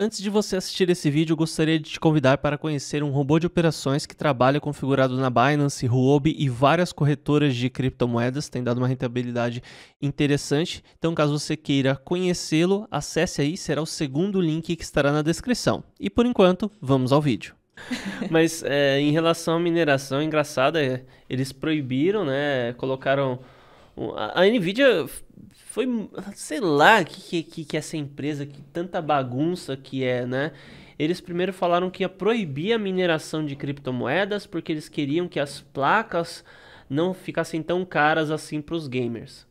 Antes de você assistir esse vídeo, gostaria de te convidar para conhecer um robô de operações que trabalha configurado na Binance, Huobi e várias corretoras de criptomoedas, tem dado uma rentabilidade interessante. Então, caso você queira conhecê-lo, acesse aí, será o segundo link que estará na descrição. E por enquanto, vamos ao vídeo. Mas é, em relação à mineração, é engraçada, é, eles proibiram, né? Colocaram. A Nvidia foi, sei lá, que, que, que essa empresa, que tanta bagunça que é, né? Eles primeiro falaram que ia proibir a mineração de criptomoedas porque eles queriam que as placas não ficassem tão caras assim para os gamers.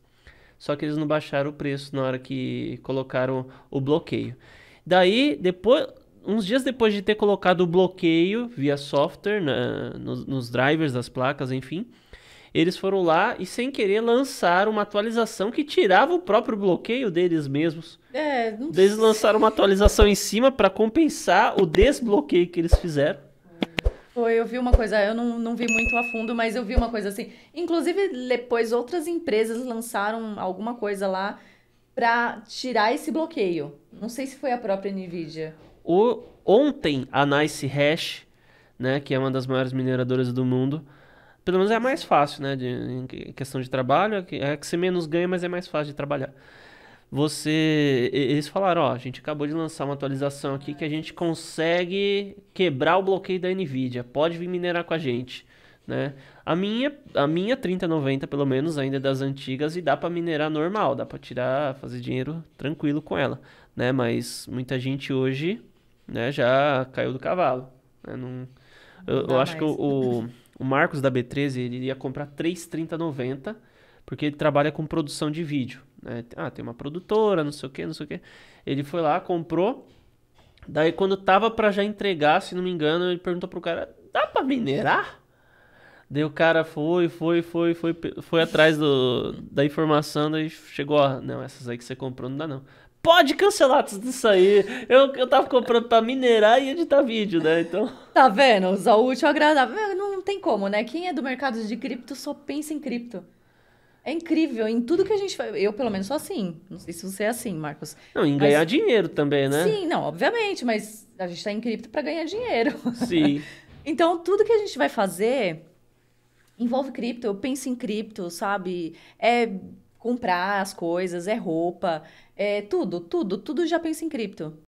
Só que eles não baixaram o preço na hora que colocaram o bloqueio. Daí, depois, uns dias depois de ter colocado o bloqueio via software, na, né, nos, nos drivers das placas, enfim, eles foram lá e, sem querer, lançaram uma atualização que tirava o próprio bloqueio deles mesmos. É, não Eles sei. lançaram uma atualização em cima para compensar o desbloqueio que eles fizeram. Foi, eu vi uma coisa, eu não, não vi muito a fundo, mas eu vi uma coisa assim. Inclusive, depois outras empresas lançaram alguma coisa lá para tirar esse bloqueio. Não sei se foi a própria Nvidia. O, ontem, a Nice Hash, né, que é uma das maiores mineradoras do mundo, pelo menos é mais fácil, né? De, em questão de trabalho, é, é que você menos ganha, mas é mais fácil de trabalhar. Você. Eles falaram, ó, a gente acabou de lançar uma atualização aqui que a gente consegue quebrar o bloqueio da Nvidia. Pode vir minerar com a gente. Né? A minha, a minha 3090 pelo menos ainda é das antigas e dá para minerar normal, dá para tirar, fazer dinheiro tranquilo com ela, né? Mas muita gente hoje, né, já caiu do cavalo, né? Não, eu, eu acho que o, o, O Marcos da B13 ele ia comprar 3,3090 porque ele trabalha com produção de vídeo. Né? Ah, tem uma produtora, não sei o que, não sei o que. Ele foi lá, comprou. Daí quando tava para já entregar, se não me engano, ele perguntou pro cara: "Dá para minerar?" Daí o cara foi, foi, foi, foi, foi atrás do, da informação, daí chegou, ó, não, essas aí que você comprou não dá não. Pode cancelar tudo isso aí. Eu, eu tava comprando pra minerar e editar vídeo, né? Então. Tá vendo? Usar o útil agradável. Não tem como, né? Quem é do mercado de cripto só pensa em cripto. É incrível, em tudo que a gente faz. Eu, pelo menos, sou assim. Não sei se você é assim, Marcos. Não, em ganhar mas... dinheiro também, né? Sim, não, obviamente, mas a gente está em cripto para ganhar dinheiro. Sim. então, tudo que a gente vai fazer envolve cripto. Eu penso em cripto, sabe? É comprar as coisas, é roupa, é tudo, tudo, tudo já pensa em cripto.